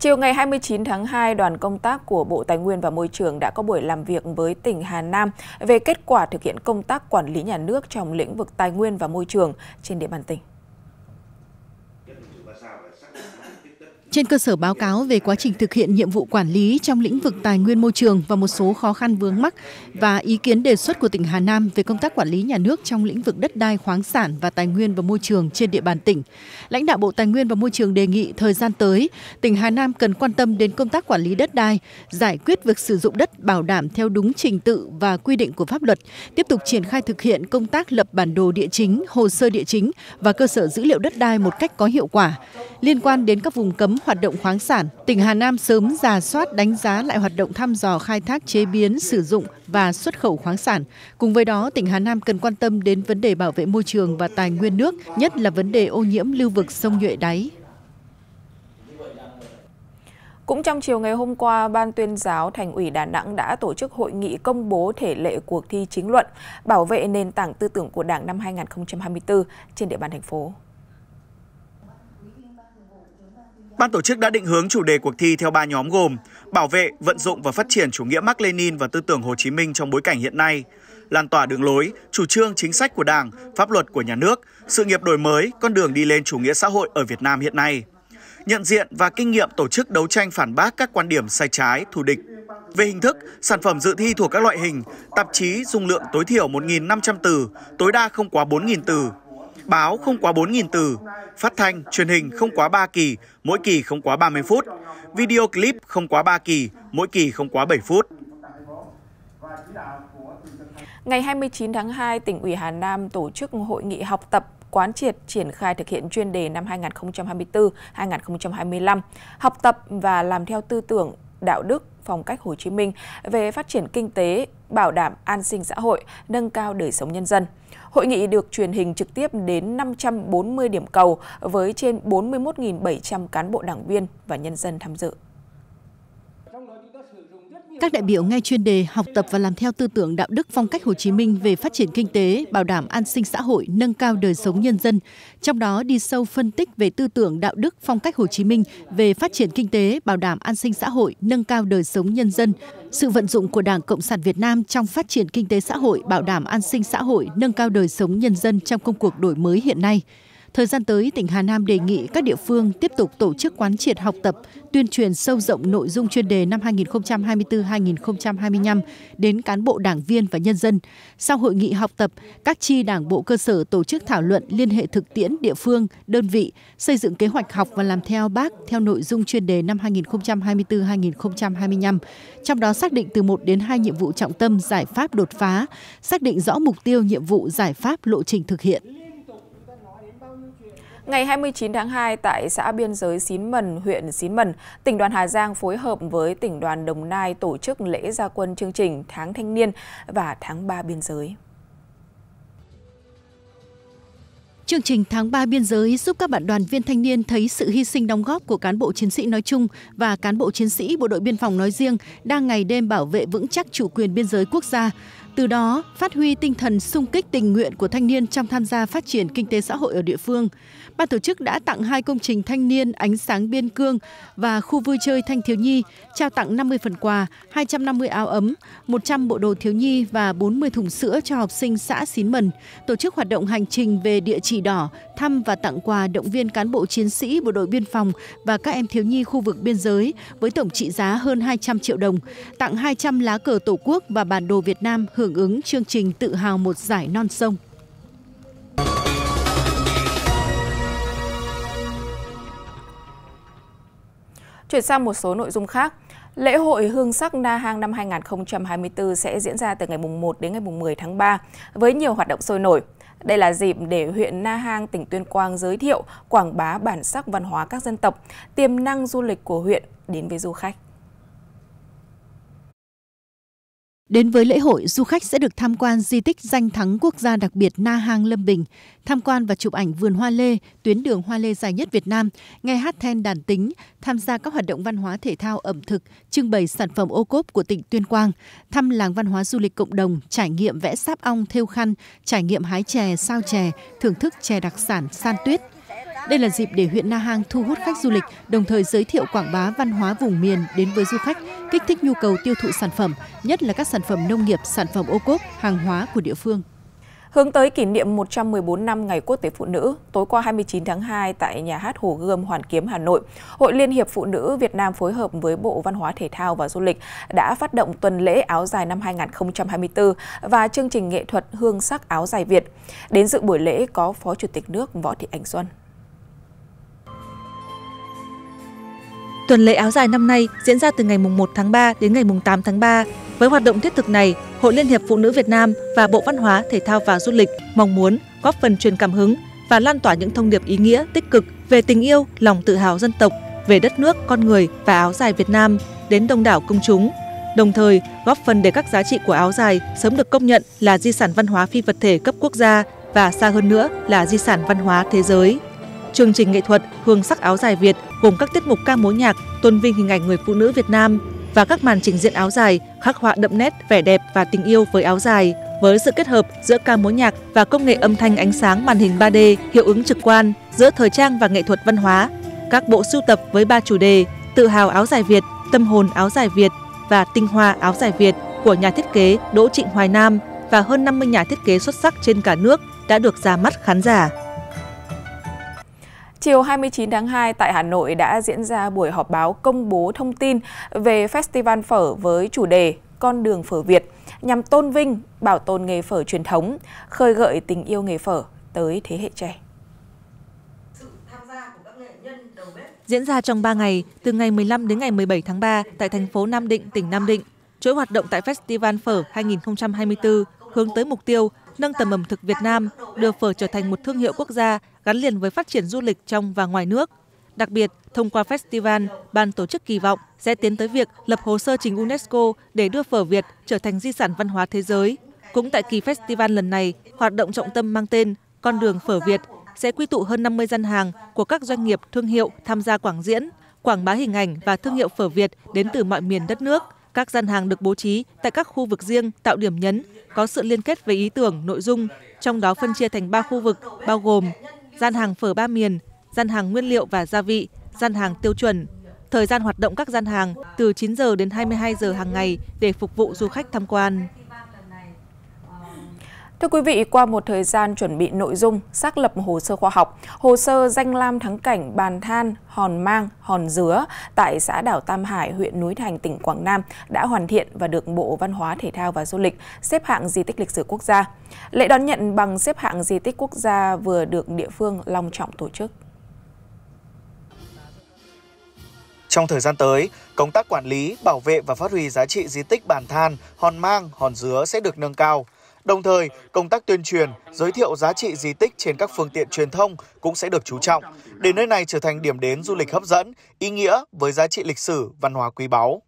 Chiều ngày 29 tháng 2, đoàn công tác của Bộ Tài nguyên và Môi trường đã có buổi làm việc với tỉnh Hà Nam về kết quả thực hiện công tác quản lý nhà nước trong lĩnh vực tài nguyên và môi trường trên địa bàn tỉnh. Trên cơ sở báo cáo về quá trình thực hiện nhiệm vụ quản lý trong lĩnh vực tài nguyên môi trường và một số khó khăn vướng mắc và ý kiến đề xuất của tỉnh Hà Nam về công tác quản lý nhà nước trong lĩnh vực đất đai khoáng sản và tài nguyên và môi trường trên địa bàn tỉnh, lãnh đạo Bộ Tài nguyên và Môi trường đề nghị thời gian tới, tỉnh Hà Nam cần quan tâm đến công tác quản lý đất đai, giải quyết việc sử dụng đất bảo đảm theo đúng trình tự và quy định của pháp luật, tiếp tục triển khai thực hiện công tác lập bản đồ địa chính, hồ sơ địa chính và cơ sở dữ liệu đất đai một cách có hiệu quả. Liên quan đến các vùng cấm hoạt động khoáng sản, tỉnh Hà Nam sớm giả soát đánh giá lại hoạt động thăm dò khai thác chế biến, sử dụng và xuất khẩu khoáng sản. Cùng với đó, tỉnh Hà Nam cần quan tâm đến vấn đề bảo vệ môi trường và tài nguyên nước, nhất là vấn đề ô nhiễm lưu vực sông Nhuệ Đáy. Cũng trong chiều ngày hôm qua, Ban tuyên giáo Thành ủy Đà Nẵng đã tổ chức hội nghị công bố thể lệ cuộc thi chính luận bảo vệ nền tảng tư tưởng của Đảng năm 2024 trên địa bàn thành phố. Ban tổ chức đã định hướng chủ đề cuộc thi theo ba nhóm gồm bảo vệ, vận dụng và phát triển chủ nghĩa Mark Lenin và tư tưởng Hồ Chí Minh trong bối cảnh hiện nay, lan tỏa đường lối, chủ trương chính sách của Đảng, pháp luật của nhà nước, sự nghiệp đổi mới, con đường đi lên chủ nghĩa xã hội ở Việt Nam hiện nay. Nhận diện và kinh nghiệm tổ chức đấu tranh phản bác các quan điểm sai trái, thù địch. Về hình thức, sản phẩm dự thi thuộc các loại hình, tạp chí dung lượng tối thiểu 1.500 từ, tối đa không quá 4.000 từ, báo không quá 4.000 từ, phát thanh, truyền hình không quá 3 kỳ, mỗi kỳ không quá 30 phút, video clip không quá 3 kỳ, mỗi kỳ không quá 7 phút. Ngày 29 tháng 2, tỉnh ủy Hà Nam tổ chức hội nghị học tập quán triệt triển khai thực hiện chuyên đề năm 2024-2025, học tập và làm theo tư tưởng, đạo đức, phong cách Hồ Chí Minh về phát triển kinh tế, bảo đảm an sinh xã hội, nâng cao đời sống nhân dân. Hội nghị được truyền hình trực tiếp đến 540 điểm cầu với trên 41.700 cán bộ đảng viên và nhân dân tham dự. Các đại biểu nghe chuyên đề học tập và làm theo tư tưởng đạo đức phong cách Hồ Chí Minh về phát triển kinh tế, bảo đảm an sinh xã hội, nâng cao đời sống nhân dân, trong đó đi sâu phân tích về tư tưởng đạo đức phong cách Hồ Chí Minh về phát triển kinh tế, bảo đảm an sinh xã hội, nâng cao đời sống nhân dân, sự vận dụng của Đảng Cộng sản Việt Nam trong phát triển kinh tế xã hội, bảo đảm an sinh xã hội, nâng cao đời sống nhân dân trong công cuộc đổi mới hiện nay. Thời gian tới, tỉnh Hà Nam đề nghị các địa phương tiếp tục tổ chức quán triệt học tập, tuyên truyền sâu rộng nội dung chuyên đề năm 2024-2025 đến cán bộ đảng viên và nhân dân. Sau hội nghị học tập, các chi đảng bộ cơ sở tổ chức thảo luận liên hệ thực tiễn địa phương, đơn vị, xây dựng kế hoạch học và làm theo bác theo nội dung chuyên đề năm 2024-2025. Trong đó xác định từ 1 đến 2 nhiệm vụ trọng tâm giải pháp đột phá, xác định rõ mục tiêu nhiệm vụ giải pháp lộ trình thực hiện. Ngày 29 tháng 2 tại xã biên giới Xín Mần, huyện Xín Mần, tỉnh đoàn Hà Giang phối hợp với tỉnh đoàn Đồng Nai tổ chức lễ gia quân chương trình Tháng Thanh niên và Tháng 3 biên giới. Chương trình tháng 3 biên giới giúp các bạn đoàn viên thanh niên thấy sự hy sinh đóng góp của cán bộ chiến sĩ nói chung và cán bộ chiến sĩ bộ đội biên phòng nói riêng đang ngày đêm bảo vệ vững chắc chủ quyền biên giới quốc gia từ đó phát huy tinh thần sung kích tình nguyện của thanh niên trong tham gia phát triển kinh tế xã hội ở địa phương. Ban tổ chức đã tặng hai công trình thanh niên ánh sáng biên cương và khu vui chơi thanh thiếu nhi, trao tặng 50 phần quà, 250 áo ấm, 100 bộ đồ thiếu nhi và 40 thùng sữa cho học sinh xã Xín Mần, tổ chức hoạt động hành trình về địa chỉ đỏ, thăm và tặng quà động viên cán bộ chiến sĩ bộ đội biên phòng và các em thiếu nhi khu vực biên giới với tổng trị giá hơn 200 triệu đồng, tặng 200 lá cờ Tổ quốc và bản đồ Việt Nam hưởng ứng chương trình tự hào một giải non sông. Chuyển sang một số nội dung khác. Lễ hội Hương sắc Na Hang năm 2024 sẽ diễn ra từ ngày 1 đến ngày 10 tháng 3 với nhiều hoạt động sôi nổi. Đây là dịp để huyện Na Hang, tỉnh Tuyên Quang giới thiệu, quảng bá bản sắc văn hóa các dân tộc, tiềm năng du lịch của huyện đến với du khách. Đến với lễ hội, du khách sẽ được tham quan di tích danh thắng quốc gia đặc biệt Na Hang Lâm Bình, tham quan và chụp ảnh vườn hoa lê, tuyến đường hoa lê dài nhất Việt Nam, nghe hát then đàn tính, tham gia các hoạt động văn hóa thể thao ẩm thực, trưng bày sản phẩm ô cốp của tỉnh Tuyên Quang, thăm làng văn hóa du lịch cộng đồng, trải nghiệm vẽ sáp ong, thêu khăn, trải nghiệm hái chè, sao chè, thưởng thức chè đặc sản san tuyết. Đây là dịp để huyện Na Hàng thu hút khách du lịch, đồng thời giới thiệu quảng bá văn hóa vùng miền đến với du khách, kích thích nhu cầu tiêu thụ sản phẩm, nhất là các sản phẩm nông nghiệp, sản phẩm ô cốp, hàng hóa của địa phương. Hướng tới kỷ niệm 114 năm Ngày Quốc tế Phụ nữ, tối qua 29 tháng 2 tại nhà hát Hồ Gươm Hoàn Kiếm Hà Nội, Hội Liên hiệp Phụ nữ Việt Nam phối hợp với Bộ Văn hóa Thể thao và Du lịch đã phát động tuần lễ áo dài năm 2024 và chương trình nghệ thuật Hương sắc áo dài Việt. Đến dự buổi lễ có Phó Chủ tịch nước Võ Thị Ánh Xuân. Tuần lễ áo dài năm nay diễn ra từ ngày 1 tháng 3 đến ngày 8 tháng 3. Với hoạt động thiết thực này, Hội Liên hiệp Phụ nữ Việt Nam và Bộ Văn hóa, Thể thao và Du lịch mong muốn góp phần truyền cảm hứng và lan tỏa những thông điệp ý nghĩa tích cực về tình yêu, lòng tự hào dân tộc, về đất nước, con người và áo dài Việt Nam đến đông đảo công chúng. Đồng thời, góp phần để các giá trị của áo dài sớm được công nhận là di sản văn hóa phi vật thể cấp quốc gia và xa hơn nữa là di sản văn hóa thế giới chương trình nghệ thuật hương sắc áo dài việt gồm các tiết mục ca múa nhạc tôn vinh hình ảnh người phụ nữ việt nam và các màn trình diễn áo dài khắc họa đậm nét vẻ đẹp và tình yêu với áo dài với sự kết hợp giữa ca múa nhạc và công nghệ âm thanh ánh sáng màn hình 3D hiệu ứng trực quan giữa thời trang và nghệ thuật văn hóa. Các bộ sưu tập với ba chủ đề Tự hào áo dài Việt, Tâm hồn áo dài Việt và Tinh hoa áo dài Việt của nhà thiết kế Đỗ Trịnh Hoài Nam và hơn 50 nhà thiết kế xuất sắc trên cả nước đã được ra mắt khán giả. Chiều 29 tháng 2 tại Hà Nội đã diễn ra buổi họp báo công bố thông tin về Festival Phở với chủ đề Con đường phở Việt nhằm tôn vinh, bảo tồn nghề phở truyền thống, khơi gợi tình yêu nghề phở tới thế hệ trẻ. Diễn ra trong 3 ngày, từ ngày 15 đến ngày 17 tháng 3 tại thành phố Nam Định, tỉnh Nam Định, chuỗi hoạt động tại Festival Phở 2024 hướng tới mục tiêu nâng tầm ẩm thực Việt Nam, đưa phở trở thành một thương hiệu quốc gia gắn liền với phát triển du lịch trong và ngoài nước. Đặc biệt, thông qua festival, ban tổ chức kỳ vọng sẽ tiến tới việc lập hồ sơ trình UNESCO để đưa phở Việt trở thành di sản văn hóa thế giới. Cũng tại kỳ festival lần này, hoạt động trọng tâm mang tên Con đường phở Việt sẽ quy tụ hơn 50 gian hàng của các doanh nghiệp, thương hiệu tham gia quảng diễn, quảng bá hình ảnh và thương hiệu phở Việt đến từ mọi miền đất nước. Các gian hàng được bố trí tại các khu vực riêng tạo điểm nhấn, có sự liên kết về ý tưởng, nội dung, trong đó phân chia thành 3 khu vực bao gồm gian hàng phở ba miền, gian hàng nguyên liệu và gia vị, gian hàng tiêu chuẩn. Thời gian hoạt động các gian hàng từ 9 giờ đến 22 giờ hàng ngày để phục vụ du khách tham quan. Thưa quý vị, qua một thời gian chuẩn bị nội dung, xác lập hồ sơ khoa học, hồ sơ danh lam thắng cảnh bàn than, hòn mang, hòn dứa tại xã đảo Tam Hải, huyện Núi Thành, tỉnh Quảng Nam đã hoàn thiện và được Bộ Văn hóa Thể thao và Du lịch xếp hạng di tích lịch sử quốc gia. Lễ đón nhận bằng xếp hạng di tích quốc gia vừa được địa phương long trọng tổ chức. Trong thời gian tới, công tác quản lý, bảo vệ và phát huy giá trị di tích bàn than, hòn mang, hòn dứa sẽ được nâng cao – Đồng thời, công tác tuyên truyền, giới thiệu giá trị di tích trên các phương tiện truyền thông cũng sẽ được chú trọng, để nơi này trở thành điểm đến du lịch hấp dẫn, ý nghĩa với giá trị lịch sử, văn hóa quý báu.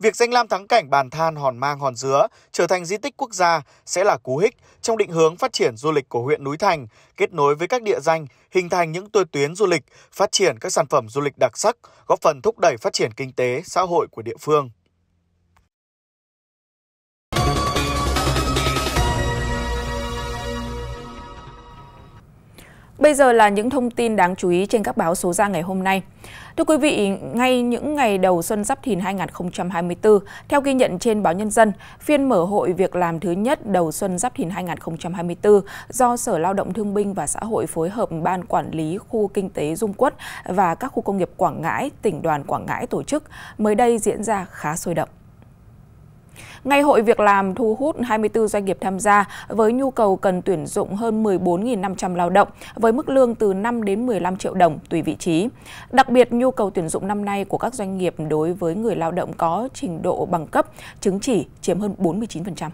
Việc danh lam thắng cảnh bàn than hòn mang hòn dứa trở thành di tích quốc gia sẽ là cú hích trong định hướng phát triển du lịch của huyện Núi Thành, kết nối với các địa danh, hình thành những tour tuyến du lịch, phát triển các sản phẩm du lịch đặc sắc, góp phần thúc đẩy phát triển kinh tế, xã hội của địa phương. Bây giờ là những thông tin đáng chú ý trên các báo số ra ngày hôm nay. Thưa quý vị, ngay những ngày đầu xuân giáp thìn 2024, theo ghi nhận trên báo Nhân dân, phiên mở hội việc làm thứ nhất đầu xuân giáp thìn 2024 do Sở Lao động Thương binh và Xã hội phối hợp Ban Quản lý Khu Kinh tế Dung Quất và các khu công nghiệp Quảng Ngãi, tỉnh đoàn Quảng Ngãi tổ chức mới đây diễn ra khá sôi động. Ngày hội việc làm thu hút 24 doanh nghiệp tham gia với nhu cầu cần tuyển dụng hơn 14.500 lao động với mức lương từ 5 đến 15 triệu đồng tùy vị trí. Đặc biệt, nhu cầu tuyển dụng năm nay của các doanh nghiệp đối với người lao động có trình độ bằng cấp, chứng chỉ chiếm hơn 49%.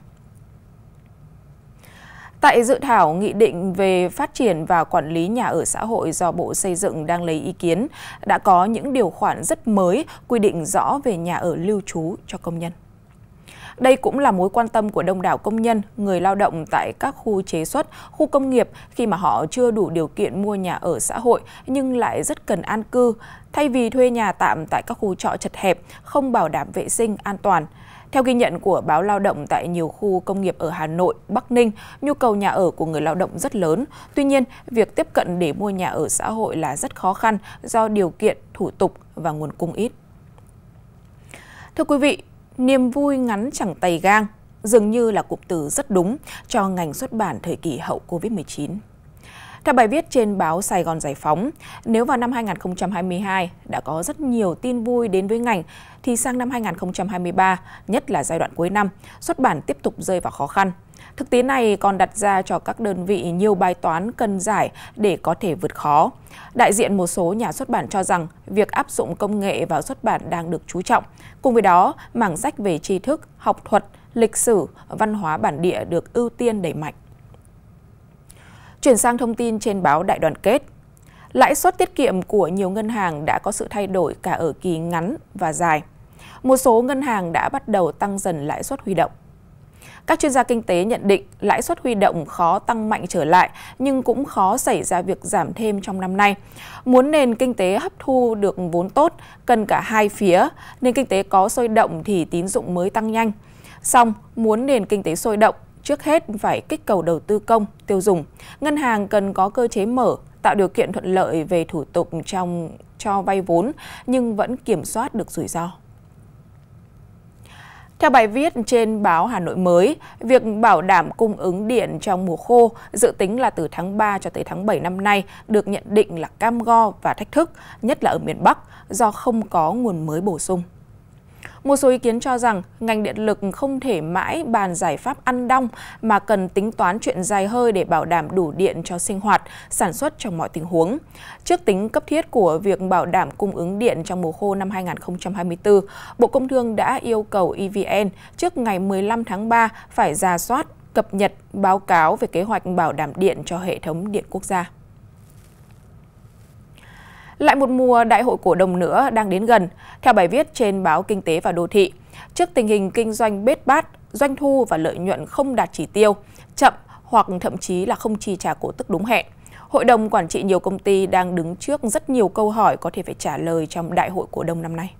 Tại dự thảo nghị định về phát triển và quản lý nhà ở xã hội do Bộ Xây dựng đang lấy ý kiến, đã có những điều khoản rất mới quy định rõ về nhà ở lưu trú cho công nhân. Đây cũng là mối quan tâm của đông đảo công nhân, người lao động tại các khu chế xuất, khu công nghiệp khi mà họ chưa đủ điều kiện mua nhà ở xã hội nhưng lại rất cần an cư, thay vì thuê nhà tạm tại các khu trọ chật hẹp, không bảo đảm vệ sinh, an toàn. Theo ghi nhận của báo Lao động tại nhiều khu công nghiệp ở Hà Nội, Bắc Ninh, nhu cầu nhà ở của người lao động rất lớn. Tuy nhiên, việc tiếp cận để mua nhà ở xã hội là rất khó khăn do điều kiện, thủ tục và nguồn cung ít. Thưa quý vị, niềm vui ngắn chẳng tay gang dường như là cụm từ rất đúng cho ngành xuất bản thời kỳ hậu Covid-19. Theo bài viết trên báo Sài Gòn Giải Phóng, nếu vào năm 2022 đã có rất nhiều tin vui đến với ngành, thì sang năm 2023, nhất là giai đoạn cuối năm, xuất bản tiếp tục rơi vào khó khăn. Thực tế này còn đặt ra cho các đơn vị nhiều bài toán cần giải để có thể vượt khó. Đại diện một số nhà xuất bản cho rằng việc áp dụng công nghệ vào xuất bản đang được chú trọng. Cùng với đó, mảng sách về tri thức, học thuật, lịch sử, văn hóa bản địa được ưu tiên đẩy mạnh. Chuyển sang thông tin trên báo Đại đoàn kết. Lãi suất tiết kiệm của nhiều ngân hàng đã có sự thay đổi cả ở kỳ ngắn và dài. Một số ngân hàng đã bắt đầu tăng dần lãi suất huy động. Các chuyên gia kinh tế nhận định lãi suất huy động khó tăng mạnh trở lại nhưng cũng khó xảy ra việc giảm thêm trong năm nay. Muốn nền kinh tế hấp thu được vốn tốt cần cả hai phía, nền kinh tế có sôi động thì tín dụng mới tăng nhanh. Song, muốn nền kinh tế sôi động trước hết phải kích cầu đầu tư công, tiêu dùng. Ngân hàng cần có cơ chế mở, tạo điều kiện thuận lợi về thủ tục trong cho vay vốn nhưng vẫn kiểm soát được rủi ro. Theo bài viết trên báo Hà Nội mới, việc bảo đảm cung ứng điện trong mùa khô dự tính là từ tháng 3 cho tới tháng 7 năm nay được nhận định là cam go và thách thức, nhất là ở miền Bắc do không có nguồn mới bổ sung. Một số ý kiến cho rằng ngành điện lực không thể mãi bàn giải pháp ăn đong mà cần tính toán chuyện dài hơi để bảo đảm đủ điện cho sinh hoạt, sản xuất trong mọi tình huống. Trước tính cấp thiết của việc bảo đảm cung ứng điện trong mùa khô năm 2024, Bộ Công Thương đã yêu cầu EVN trước ngày 15 tháng 3 phải ra soát, cập nhật báo cáo về kế hoạch bảo đảm điện cho hệ thống điện quốc gia. Lại một mùa đại hội cổ đông nữa đang đến gần, theo bài viết trên báo Kinh tế và Đô thị. Trước tình hình kinh doanh bết bát, doanh thu và lợi nhuận không đạt chỉ tiêu, chậm hoặc thậm chí là không chi trả cổ tức đúng hẹn, hội đồng quản trị nhiều công ty đang đứng trước rất nhiều câu hỏi có thể phải trả lời trong đại hội cổ đông năm nay.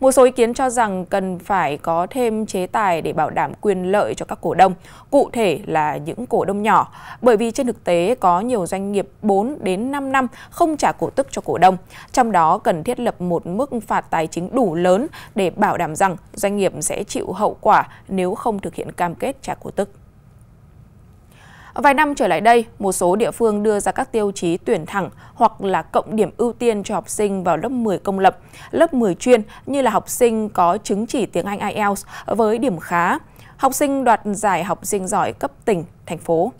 Một số ý kiến cho rằng cần phải có thêm chế tài để bảo đảm quyền lợi cho các cổ đông, cụ thể là những cổ đông nhỏ, bởi vì trên thực tế có nhiều doanh nghiệp 4 đến 5 năm không trả cổ tức cho cổ đông. Trong đó cần thiết lập một mức phạt tài chính đủ lớn để bảo đảm rằng doanh nghiệp sẽ chịu hậu quả nếu không thực hiện cam kết trả cổ tức. Vài năm trở lại đây, một số địa phương đưa ra các tiêu chí tuyển thẳng hoặc là cộng điểm ưu tiên cho học sinh vào lớp 10 công lập, lớp 10 chuyên như là học sinh có chứng chỉ tiếng Anh IELTS với điểm khá, học sinh đoạt giải học sinh giỏi cấp tỉnh, thành phố.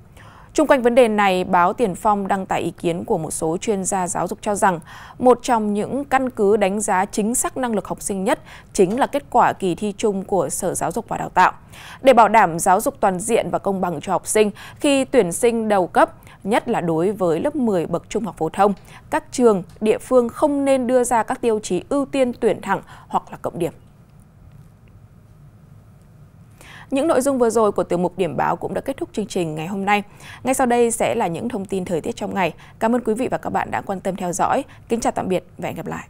Trung quanh vấn đề này, báo Tiền Phong đăng tải ý kiến của một số chuyên gia giáo dục cho rằng một trong những căn cứ đánh giá chính xác năng lực học sinh nhất chính là kết quả kỳ thi chung của Sở Giáo dục và Đào tạo. Để bảo đảm giáo dục toàn diện và công bằng cho học sinh khi tuyển sinh đầu cấp, nhất là đối với lớp 10 bậc trung học phổ thông, các trường, địa phương không nên đưa ra các tiêu chí ưu tiên tuyển thẳng hoặc là cộng điểm. Những nội dung vừa rồi của tiểu mục điểm báo cũng đã kết thúc chương trình ngày hôm nay. Ngay sau đây sẽ là những thông tin thời tiết trong ngày. Cảm ơn quý vị và các bạn đã quan tâm theo dõi. Kính chào tạm biệt và hẹn gặp lại.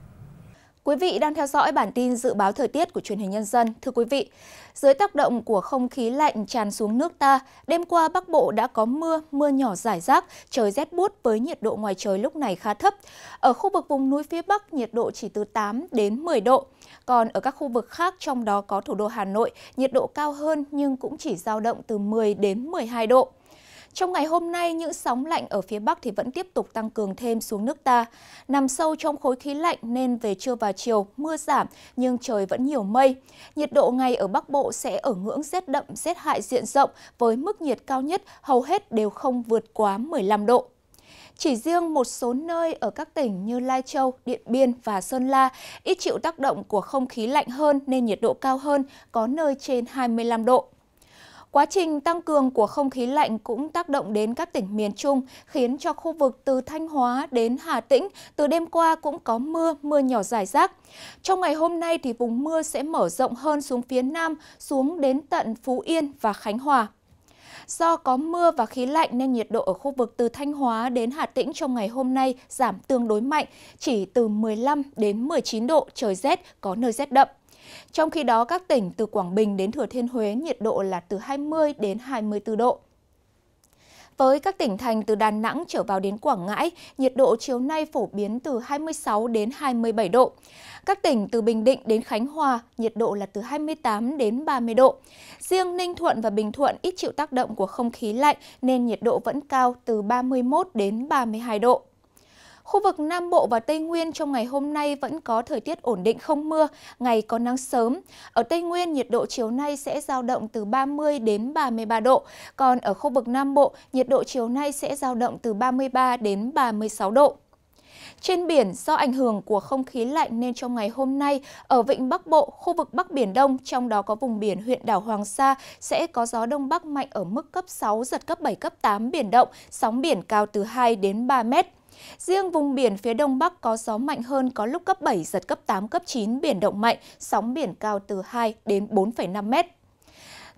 Quý vị đang theo dõi bản tin dự báo thời tiết của truyền hình nhân dân. Thưa quý vị, dưới tác động của không khí lạnh tràn xuống nước ta, đêm qua Bắc Bộ đã có mưa, mưa nhỏ rải rác, trời rét buốt với nhiệt độ ngoài trời lúc này khá thấp. Ở khu vực vùng núi phía Bắc, nhiệt độ chỉ từ 8 đến 10 độ. Còn ở các khu vực khác, trong đó có thủ đô Hà Nội, nhiệt độ cao hơn nhưng cũng chỉ dao động từ 10 đến 12 độ. Trong ngày hôm nay, những sóng lạnh ở phía Bắc thì vẫn tiếp tục tăng cường thêm xuống nước ta. Nằm sâu trong khối khí lạnh nên về trưa và chiều mưa giảm nhưng trời vẫn nhiều mây. Nhiệt độ ngày ở Bắc Bộ sẽ ở ngưỡng rét đậm, rét hại diện rộng với mức nhiệt cao nhất hầu hết đều không vượt quá 15 độ. Chỉ riêng một số nơi ở các tỉnh như Lai Châu, Điện Biên và Sơn La ít chịu tác động của không khí lạnh hơn nên nhiệt độ cao hơn, có nơi trên 25 độ. Quá trình tăng cường của không khí lạnh cũng tác động đến các tỉnh miền Trung, khiến cho khu vực từ Thanh Hóa đến Hà Tĩnh từ đêm qua cũng có mưa, mưa nhỏ rải rác. Trong ngày hôm nay thì vùng mưa sẽ mở rộng hơn xuống phía Nam, xuống đến tận Phú Yên và Khánh Hòa. Do có mưa và khí lạnh nên nhiệt độ ở khu vực từ Thanh Hóa đến Hà Tĩnh trong ngày hôm nay giảm tương đối mạnh, chỉ từ 15 đến 19 độ, trời rét, có nơi rét đậm. Trong khi đó, các tỉnh từ Quảng Bình đến Thừa Thiên Huế nhiệt độ là từ 20 đến 24 độ. Với các tỉnh thành từ Đà Nẵng trở vào đến Quảng Ngãi, nhiệt độ chiều nay phổ biến từ 26 đến 27 độ. Các tỉnh từ Bình Định đến Khánh Hòa, nhiệt độ là từ 28 đến 30 độ. Riêng Ninh Thuận và Bình Thuận ít chịu tác động của không khí lạnh nên nhiệt độ vẫn cao từ 31 đến 32 độ. Khu vực Nam Bộ và Tây Nguyên trong ngày hôm nay vẫn có thời tiết ổn định không mưa, ngày có nắng sớm. Ở Tây Nguyên, nhiệt độ chiều nay sẽ dao động từ 30 đến 33 độ, còn ở khu vực Nam Bộ, nhiệt độ chiều nay sẽ dao động từ 33 đến 36 độ. Trên biển, do ảnh hưởng của không khí lạnh nên trong ngày hôm nay, ở vịnh Bắc Bộ, khu vực Bắc Biển Đông, trong đó có vùng biển huyện đảo Hoàng Sa, sẽ có gió Đông Bắc mạnh ở mức cấp 6, giật cấp 7, cấp 8, biển động, sóng biển cao từ 2 đến 3 mét. Riêng vùng biển phía đông bắc có gió mạnh hơn có lúc cấp 7, giật cấp 8, cấp 9, biển động mạnh, sóng biển cao từ 2 đến 4,5 mét.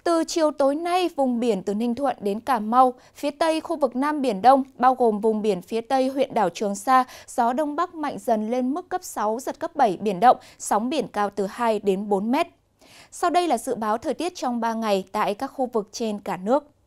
Từ chiều tối nay, vùng biển từ Ninh Thuận đến Cà Mau, phía tây khu vực Nam Biển Đông, bao gồm vùng biển phía tây huyện đảo Trường Sa, gió Đông Bắc mạnh dần lên mức cấp 6, giật cấp 7, biển động, sóng biển cao từ 2 đến 4 mét. Sau đây là dự báo thời tiết trong 3 ngày tại các khu vực trên cả nước.